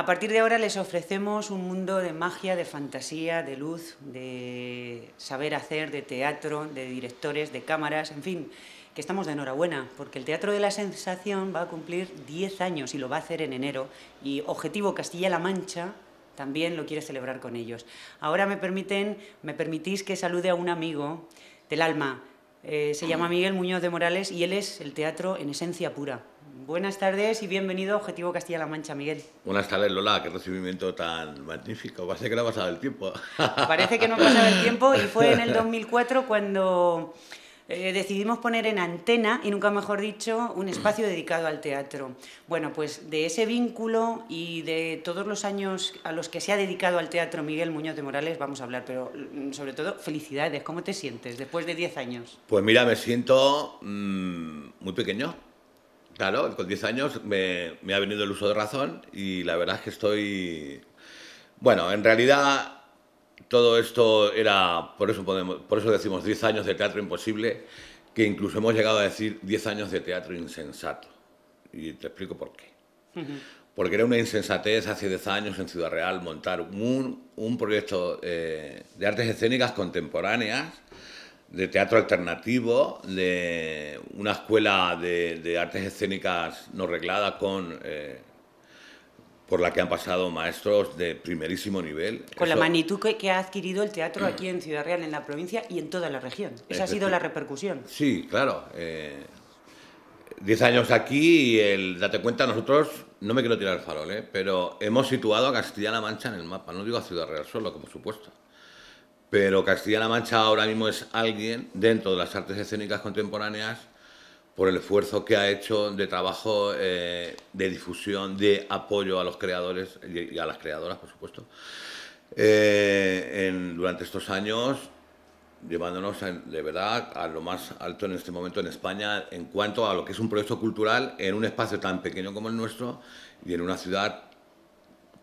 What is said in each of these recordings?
A partir de ahora les ofrecemos un mundo de magia, de fantasía, de luz, de saber hacer, de teatro, de directores, de cámaras, en fin, que estamos de enhorabuena, porque el Teatro de la Sensación va a cumplir 10 años y lo va a hacer en enero, y Objetivo Castilla-La Mancha también lo quiere celebrar con ellos. Ahora me, permiten, me permitís que salude a un amigo del alma, eh, se llama Miguel Muñoz de Morales y él es el teatro en esencia pura. Buenas tardes y bienvenido a Objetivo Castilla-La Mancha, Miguel. Buenas tardes, Lola, qué recibimiento tan magnífico. Parece que no ha pasado el tiempo. Parece que no ha pasado el tiempo y fue en el 2004 cuando eh, decidimos poner en antena, y nunca mejor dicho, un espacio dedicado al teatro. Bueno, pues de ese vínculo y de todos los años a los que se ha dedicado al teatro Miguel Muñoz de Morales vamos a hablar, pero mm, sobre todo felicidades, ¿cómo te sientes después de 10 años? Pues mira, me siento mm, muy pequeño Claro, con 10 años me, ha venido el uso de razón y la verdad es que estoy... Bueno, en realidad todo esto era, por eso, por eso decimos 10 años de teatro imposible, que incluso hemos llegado a decir 10 años de teatro insensato. Y te explico por qué. Porque era una insensatez hace 10 años en Ciudad Real montar un, proyecto eh, de artes escénicas contemporáneas de teatro alternativo, de una escuela de, artes escénicas no reglada con, eh, por la que han pasado maestros de primerísimo nivel. Con la magnitud que, ha adquirido el teatro mm. aquí en Ciudad Real, en la provincia y en toda la región. Esa ha sido la repercusión. Sí, claro. Eh, diez años aquí y el, date cuenta, nosotros, no me quiero tirar el farol, eh, pero hemos situado a Castilla-La Mancha en el mapa, no digo a Ciudad Real solo, como supuesto. Pero Castilla-La Mancha ahora mismo es alguien dentro de las artes escénicas contemporáneas por el esfuerzo que ha hecho de trabajo, eh, de difusión, de apoyo a los creadores y a las creadoras, por supuesto, eh, en, durante estos años, llevándonos de verdad a lo más alto en este momento en España en cuanto a lo que es un proyecto cultural en un espacio tan pequeño como el nuestro y en una ciudad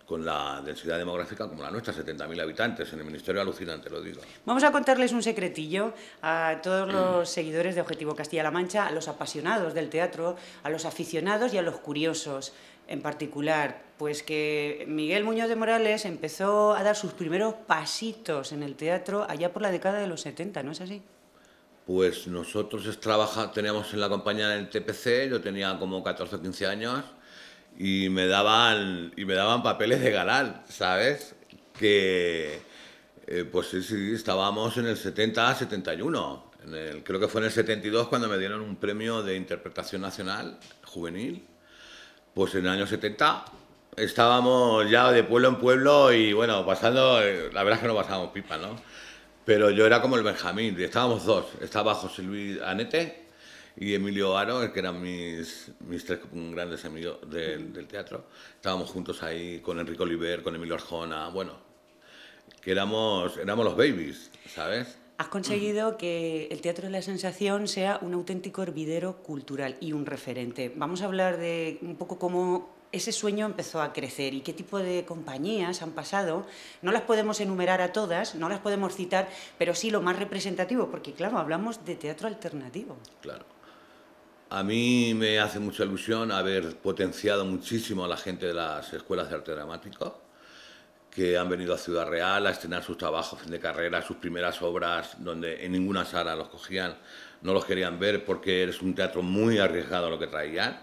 con la densidad demográfica como la nuestra, 70.000 habitantes. En el Ministerio alucinante, lo digo. Vamos a contarles un secretillo a todos los mm. seguidores de Objetivo Castilla-La Mancha, a los apasionados del teatro, a los aficionados y a los curiosos en particular. Pues que Miguel Muñoz de Morales empezó a dar sus primeros pasitos en el teatro allá por la década de los 70, ¿no es así? Pues nosotros trabaja, teníamos en la compañía del TPC, yo tenía como 14 o 15 años y me daban, y me daban papeles de galán, ¿sabes? Que, eh, pues sí, sí, estábamos en el 70, 71. creo que fue en el 72 cuando me dieron un premio de interpretación nacional juvenil. Pues en el año 70 estábamos ya de pueblo en pueblo y bueno, pasando, eh, la verdad es que no pasábamos pipa, ¿no? Pero yo era como el Benjamín, estábamos dos. Estaba José Luis Anete, y Emilio Aro, que eran mis, tres grandes amigos del, teatro. Estábamos juntos ahí con Enrique Oliver, con Emilio Arjona, bueno, que éramos, éramos los babies, ¿sabes? Has conseguido que el Teatro de la Sensación sea un auténtico hervidero cultural y un referente. Vamos a hablar de un poco cómo ese sueño empezó a crecer y qué tipo de compañías han pasado. No las podemos enumerar a todas, no las podemos citar, pero sí lo más representativo, porque claro, hablamos de teatro alternativo. Claro. A mí me hace mucha ilusión haber potenciado muchísimo a la gente de las escuelas de arte dramático que han venido a Ciudad Real a estrenar sus trabajos de carrera, sus primeras obras, donde en ninguna sala los cogían, no los querían ver porque es un teatro muy arriesgado lo que traían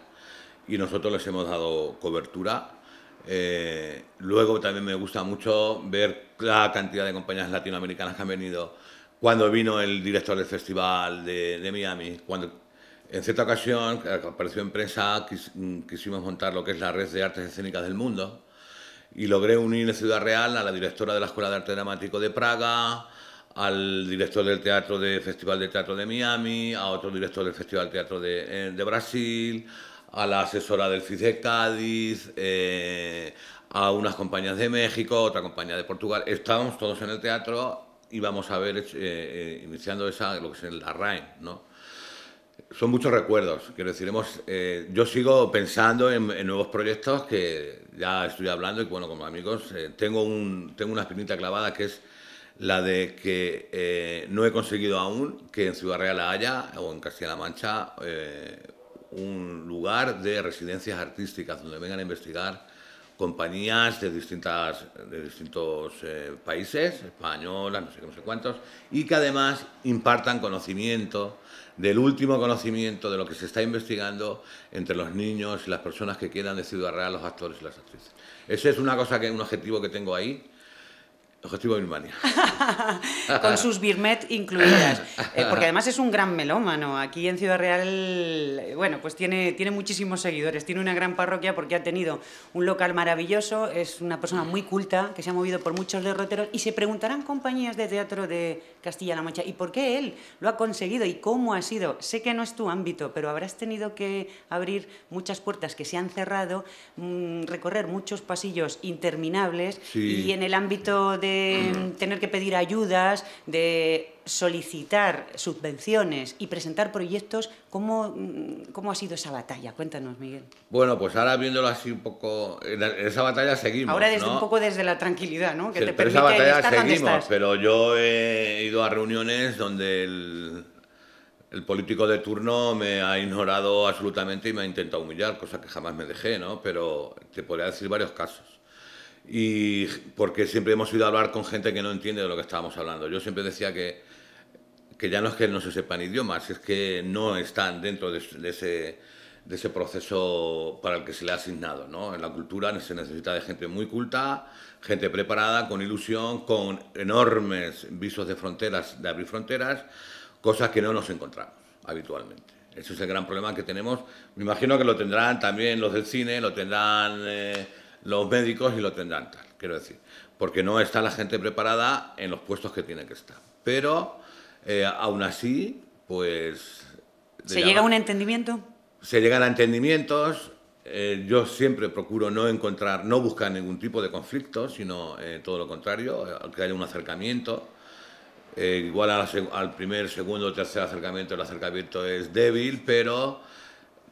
y nosotros les hemos dado cobertura. Eh, luego también me gusta mucho ver la cantidad de compañías latinoamericanas que han venido. Cuando vino el director del festival de, de Miami, cuando en cierta ocasión, eh, apareció en prensa, mm, quisimos montar lo que es la red de artes escénicas del mundo y logré unir en Ciudad Real a la directora de la Escuela de Arte Dramático de Praga, al director del teatro de Festival de Teatro de Miami, a otro director del Festival de Teatro eh, de, Brasil, a la asesora del FIS de Cádiz, eh, a unas compañías de México, otra compañía de Portugal. Estábamos todos en el teatro y vamos a ver, iniciando esa, lo que es la raen, ¿no? Son muchos recuerdos, quiero decir, eh, yo sigo pensando en, nuevos proyectos que ya estoy hablando y bueno, como amigos, eh, tengo, un, tengo una espinita clavada que es la de que eh, no he conseguido aún que en Ciudad Real haya o en Castilla-La Mancha un lugar de residencias artísticas donde vengan a investigar compañías de, distintas, de distintos eh, países, españolas, no sé sé cuántos, y que además impartan conocimiento, del último conocimiento de lo que se está investigando entre los niños y las personas que quieran de Ciudad Real, los actores y las actrices. Ese es una cosa que, un objetivo que tengo ahí, Objetivo Birmania. Con sus Birmet incluidas. Eh, porque además es un gran melómano. Aquí en Ciudad Real, bueno, pues tiene, tiene muchísimos seguidores. Tiene una gran parroquia porque ha tenido un local maravilloso. Es una persona muy culta que se ha movido por muchos derroteros. Y se preguntarán compañías de teatro de Castilla-La Mancha y por qué él lo ha conseguido y cómo ha sido. Sé que no es tu ámbito, pero habrás tenido que abrir muchas puertas que se han cerrado, mm, recorrer muchos pasillos interminables y en el ámbito de mm. tener que pedir ayudas, de solicitar subvenciones y presentar proyectos, ¿cómo, mm, ¿cómo, ha sido esa batalla? Cuéntanos, Miguel. Bueno, pues ahora viéndolo así un poco, en esa batalla seguimos. Ahora desde un poco desde la tranquilidad, ¿no? pero esa batalla seguimos, pero yo he ido a reuniones donde el, el, político de turno me ha ignorado absolutamente y me ha intentado humillar, cosa que jamás me dejé, ¿no? Pero te podría decir varios casos y porque siempre hemos ido a hablar con gente que no entiende de lo que estábamos hablando. Yo siempre decía que que ya no es que no se sepan idiomas, es que no están dentro de, ese, de ese proceso para el que se le ha asignado. ¿no? En la cultura se necesita de gente muy culta, gente preparada, con ilusión, con enormes visos de fronteras, de abrir fronteras, cosas que no nos encontramos habitualmente. Ese es el gran problema que tenemos. Me imagino que lo tendrán también los del cine, lo tendrán eh, los médicos y lo tendrán tal, quiero decir. Porque no está la gente preparada en los puestos que tiene que estar. Pero eh, aún así, pues... ¿Se llega a un entendimiento? Se llegan a entendimientos. Eh, yo siempre procuro no encontrar, no buscar ningún tipo de conflicto, sino eh, todo lo contrario, que haya un acercamiento. igual al, al, primer, segundo, tercer acercamiento, el acercamiento es débil, pero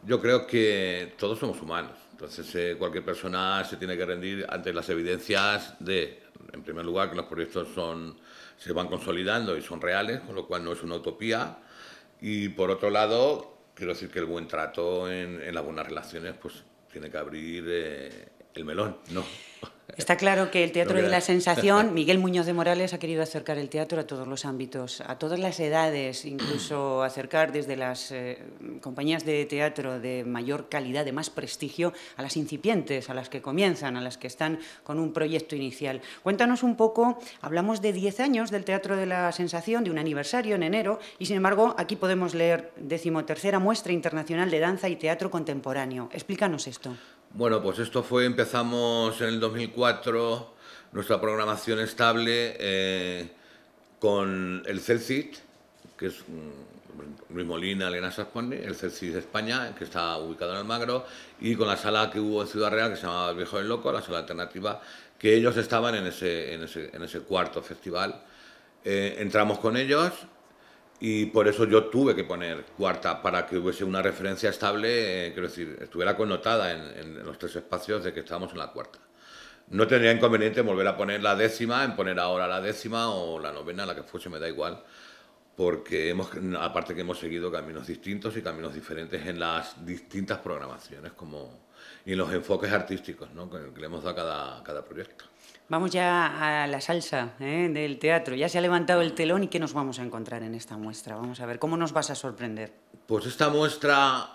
yo creo que todos somos humanos. Entonces, cualquier persona se tiene que rendir ante las evidencias de, en primer lugar, que los proyectos son se van consolidando y son reales, con lo cual no es una utopía. Y por otro lado, quiero decir que el buen trato en, las buenas relaciones pues tiene que abrir eh, el melón, ¿no? Está claro que el teatro de la sensación, Miguel Muñoz de Morales ha querido acercar el teatro a todos los ámbitos, a todas las edades, incluso acercar desde las eh, compañías de teatro de mayor calidad, de más prestigio, a las incipientes, a las que comienzan, a las que están con un proyecto inicial. Cuéntanos un poco, hablamos de 10 años del teatro de la sensación, de un aniversario en enero, y sin embargo aquí podemos leer decimotercera muestra internacional de danza y teatro contemporáneo. Explícanos esto. Bueno, pues esto fue, empezamos en el 2004 nuestra programación estable eh, con el CELCIT, que es Luis Molina, Elena Sasponi, el CELCIT de España, que está ubicado en Almagro, y con la sala que hubo en Ciudad Real, que se llamaba El Viejo del Loco, la sala alternativa, que ellos estaban en ese, en ese, en ese cuarto festival. Eh, entramos con ellos y por eso yo tuve que poner cuarta para que hubiese una referencia estable, eh, quiero decir, estuviera connotada en, los tres espacios de que estábamos en la cuarta. No tendría inconveniente volver a poner la décima, en poner ahora la décima o la novena, la que fuese, me da igual, porque hemos, aparte que hemos seguido caminos distintos y caminos diferentes en las distintas programaciones como, y en los enfoques artísticos ¿no? que le hemos dado a cada, cada proyecto. Vamos ya a la salsa ¿eh? del teatro. Ya se ha levantado el telón y ¿qué nos vamos a encontrar en esta muestra? Vamos a ver, ¿cómo nos vas a sorprender? Pues esta muestra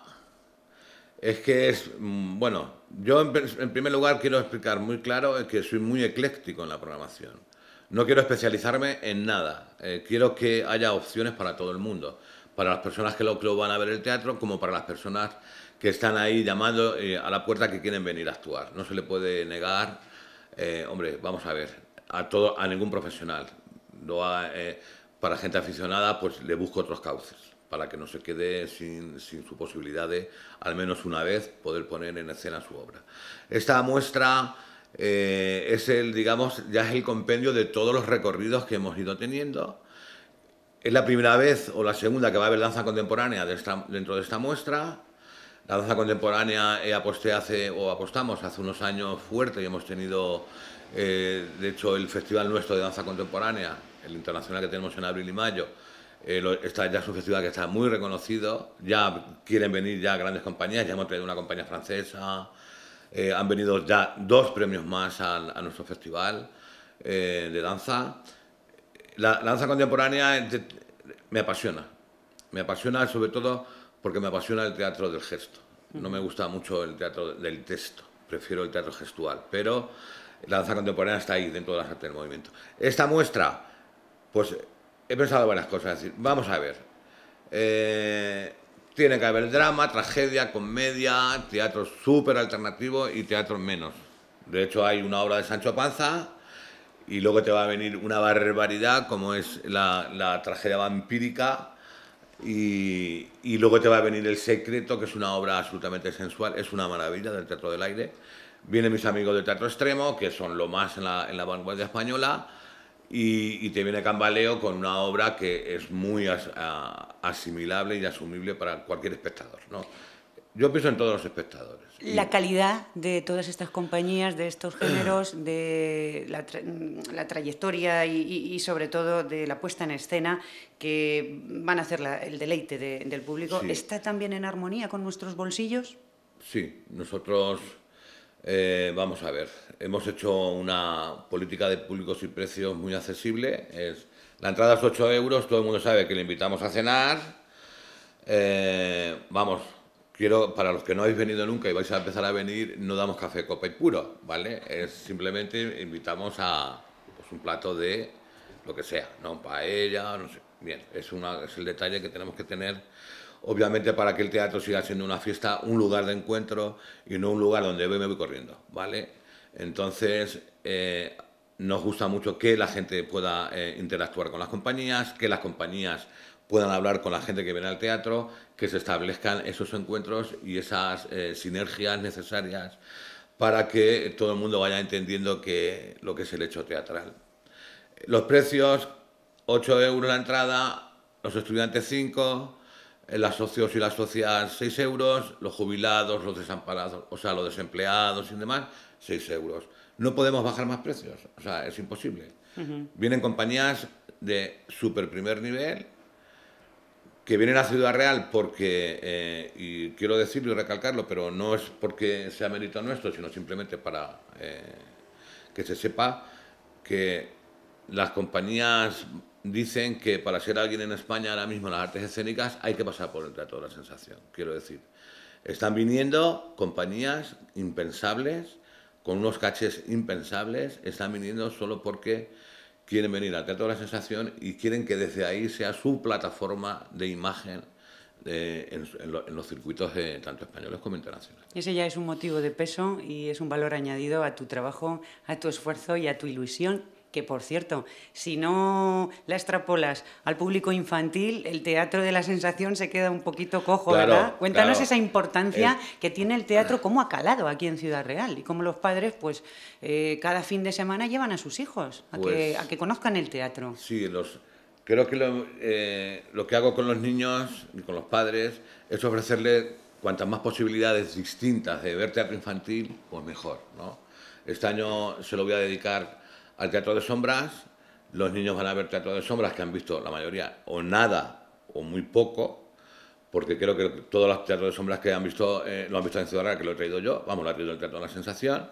es que es, mm, bueno, yo en, en primer lugar quiero explicar muy claro que soy muy ecléctico en la programación. No quiero especializarme en nada, eh, quiero que haya opciones para todo el mundo, para las personas que lo, que van a ver el teatro como para las personas que están ahí llamando eh, a la puerta que quieren venir a actuar. No se le puede negar, eh, hombre, vamos a ver, a, todo, a ningún profesional. No para gente aficionada, pues le busco otros cauces, para que no se quede sin, sin su posibilidad de, al menos una vez, poder poner en escena su obra. Esta muestra eh, es el, digamos, ya es el compendio de todos los recorridos que hemos ido teniendo. Es la primera vez o la segunda que va a haber danza contemporánea dentro de esta muestra. La danza contemporánea eh, aposté hace, o apostamos hace unos años fuerte y hemos tenido, eh, de hecho, el festival nuestro de danza contemporánea, el internacional que tenemos en abril y mayo, eh, ya es un festival que está muy reconocido, ya quieren venir ya grandes compañías, ya hemos tenido una compañía francesa, eh, han venido ya dos premios más a, nuestro festival eh, de danza. La, danza contemporánea me apasiona. Me apasiona sobre todo porque me apasiona el teatro del gesto. No me gusta mucho el teatro del texto, prefiero el teatro gestual. Pero la danza contemporánea está ahí dentro de las artes del movimiento. Esta muestra, pues he pensado varias cosas. vamos a ver. Eh, tiene que haber drama, tragedia, comedia, teatro súper alternativo y teatro menos. De hecho, hay una obra de Sancho Panza y luego te va a venir una barbaridad como es la, tragedia vampírica y, luego te va a venir El Secreto, que es una obra absolutamente sensual, es una maravilla del Teatro del Aire. Vienen mis amigos del Teatro Extremo, que son lo más en la vanguardia española y, te viene Cambaleo con una obra que es muy asimilable y asumible para cualquier espectador. ¿no? Yo pienso en todos los espectadores. La calidad de todas estas compañías, de estos géneros, de la, trayectoria y, sobre todo de la puesta en escena que van a hacer el deleite del público, ¿está también en armonía con nuestros bolsillos? Sí, nosotros eh, vamos a ver, hemos hecho una política de públicos y precios muy accesible. Es, la entrada es 8 euros, todo el mundo sabe que le invitamos a cenar. Eh, vamos, quiero, para los que no habéis venido nunca y vais a empezar a venir, no damos café, copa y puro, ¿vale? Es simplemente invitamos a pues, un plato de lo que sea, ¿no? Paella, no sé. Bien, es, una, es el detalle que tenemos que tener obviamente para que el teatro siga siendo una fiesta, un lugar de encuentro y no un lugar donde me voy corriendo, ¿vale? Entonces, eh, nos gusta mucho que la gente pueda eh, interactuar con las compañías, que las compañías puedan hablar con la gente que viene al teatro, que se establezcan esos encuentros y esas eh, sinergias necesarias para que todo el mundo vaya entendiendo que, lo que es el hecho teatral. Los precios, 8 euros la entrada, los estudiantes 5, las socios y las socias 6 euros, los jubilados, los desamparados, o sea, los desempleados y demás, 6 euros. No podemos bajar más precios, o sea, es imposible. Vienen compañías de super primer nivel que vienen a Ciudad Real porque, eh, y quiero decirlo y recalcarlo, pero no es porque sea mérito nuestro, sino simplemente para eh, que se sepa que las compañías dicen que para ser alguien en España ahora mismo en las artes escénicas hay que pasar por el Teatro de la Sensación, quiero decir. Están viniendo compañías impensables, con unos caches impensables, están viniendo solo porque quieren venir al Teatro de la Sensación y quieren que desde ahí sea su plataforma de imagen eh, en, los circuitos de, eh, tanto españoles como internacionales. ese ya es un motivo de peso y es un valor añadido a tu trabajo, a tu esfuerzo y a tu ilusión que por cierto, si no la extrapolas al público infantil, el teatro de la sensación se queda un poquito cojo, ¿verdad? Cuéntanos esa importancia que tiene el teatro, ...como ha calado aquí en Ciudad Real y cómo los padres, pues, eh, cada fin de semana llevan a sus hijos a, que, pues conozcan el teatro. Sí, los, creo que lo, eh, lo que hago con los niños y con los padres es ofrecerles cuantas más posibilidades distintas de ver teatro infantil, pues mejor, ¿no? Este año se lo voy a dedicar al Teatro de Sombras, los niños van a ver Teatro de Sombras que han visto la mayoría o nada o muy poco, porque creo que todos los teatros de sombras que han visto eh, lo han visto en Ciudadana, que lo he traído yo, vamos, lo ha traído el Teatro de la Sensación.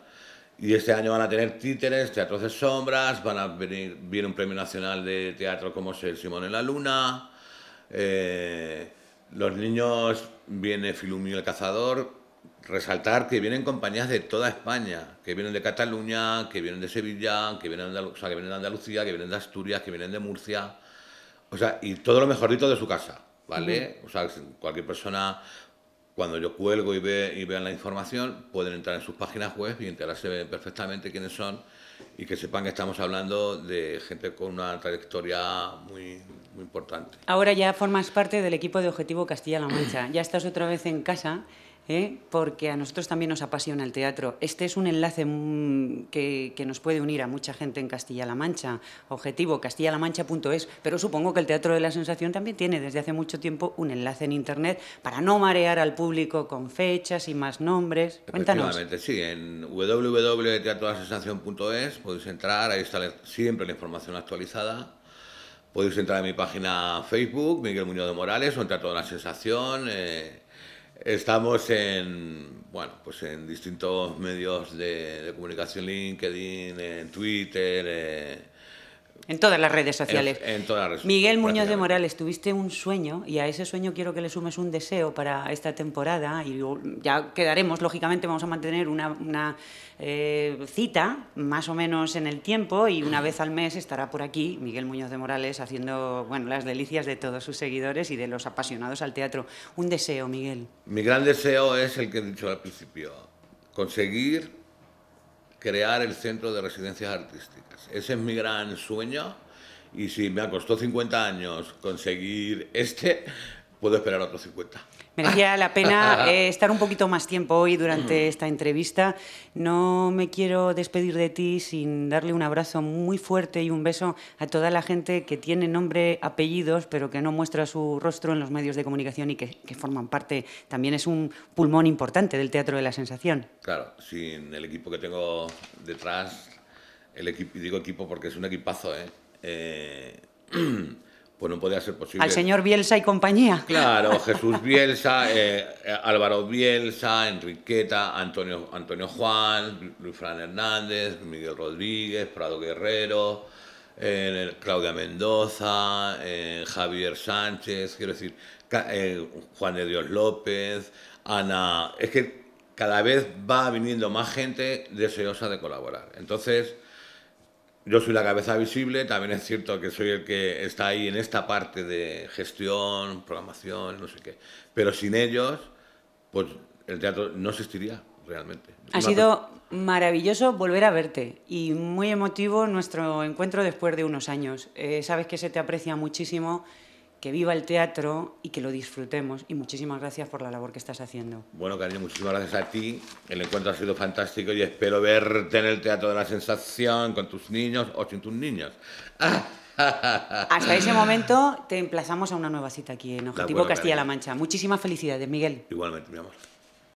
Y este año van a tener títeres, teatros de sombras, van a venir, viene un premio nacional de teatro como es el Simón en la Luna. Eh, los niños, viene Filumio el Cazador, resaltar que vienen compañías de toda España, que vienen de Cataluña, que vienen de Sevilla, que vienen de, que vienen de Andalucía, que vienen de Asturias, que vienen de Murcia, o sea, y todo lo mejorito de su casa, ¿vale? O sea, cualquier persona, cuando yo cuelgo y, ve, y vean la información, pueden entrar en sus páginas web y enterarse perfectamente quiénes son y que sepan que estamos hablando de gente con una trayectoria muy, muy importante. Ahora ya formas parte del equipo de Objetivo Castilla-La Mancha, ya estás otra vez en casa ¿eh? porque a nosotros también nos apasiona el teatro. Este es un enlace mm, que, que nos puede unir a mucha gente en Castilla-La Mancha. Objetivo, castillalamancha.es, pero supongo que el Teatro de la Sensación también tiene desde hace mucho tiempo un enlace en Internet para no marear al público con fechas y más nombres. Cuéntanos. Sí, en podéis entrar, ahí está siempre la información actualizada. Podéis entrar en mi página Facebook, Miguel Muñoz de Morales, o en Teatro de la Sensación. Eh, Estamos en, bueno, pues en distintos medios de, comunicación, LinkedIn, en Twitter, eh, en todas las redes sociales. En, todas las redes Miguel Muñoz de Morales, tuviste un sueño y a ese sueño quiero que le sumes un deseo para esta temporada y ya quedaremos, lógicamente vamos a mantener una, eh, cita más o menos en el tiempo y una vez al mes estará por aquí Miguel Muñoz de Morales haciendo bueno, las delicias de todos sus seguidores y de los apasionados al teatro. Un deseo, Miguel. Mi gran deseo es el que he dicho al principio, conseguir crear el centro de residencias artísticas. Ese es mi gran sueño y si me costó 50 años conseguir este, puedo esperar otros 50. Merecía la pena eh, estar un poquito más tiempo hoy durante mm. esta entrevista. No me quiero despedir de ti sin darle un abrazo muy fuerte y un beso a toda la gente que tiene nombre, apellidos, pero que no muestra su rostro en los medios de comunicación y que, forman parte, también es un pulmón importante del Teatro de la Sensación. Claro, sin el equipo que tengo detrás, el equipo, digo equipo porque es un equipazo, ¿eh? eh Pues no podía ser posible. Al señor Bielsa y compañía. Claro, Jesús Bielsa, eh, Álvaro Bielsa, Enriqueta, Antonio, Antonio Juan, Luis Fran Hernández, Miguel Rodríguez, Prado Guerrero, eh, Claudia Mendoza, eh, Javier Sánchez, quiero decir, Juan de Dios López, Ana. Es que cada vez va viniendo más gente deseosa de colaborar. Entonces yo soy la cabeza visible, también es cierto que soy el que está ahí en esta parte de gestión, programación, no sé qué. Pero sin ellos, pues el teatro no existiría realmente. Ha sido maravilloso volver a verte y muy emotivo nuestro encuentro después de unos años. Eh, sabes que se te aprecia muchísimo que viva el teatro y que lo disfrutemos. Y muchísimas gracias por la labor que estás haciendo. Bueno, cariño, muchísimas gracias a ti. El encuentro ha sido fantástico y espero verte en el Teatro de la Sensación con tus niños o sin tus niños. Hasta ese momento te emplazamos a una nueva cita aquí en Objetivo Castilla-La Mancha. Muchísimas felicidades, Miguel. Igualmente, mi amor.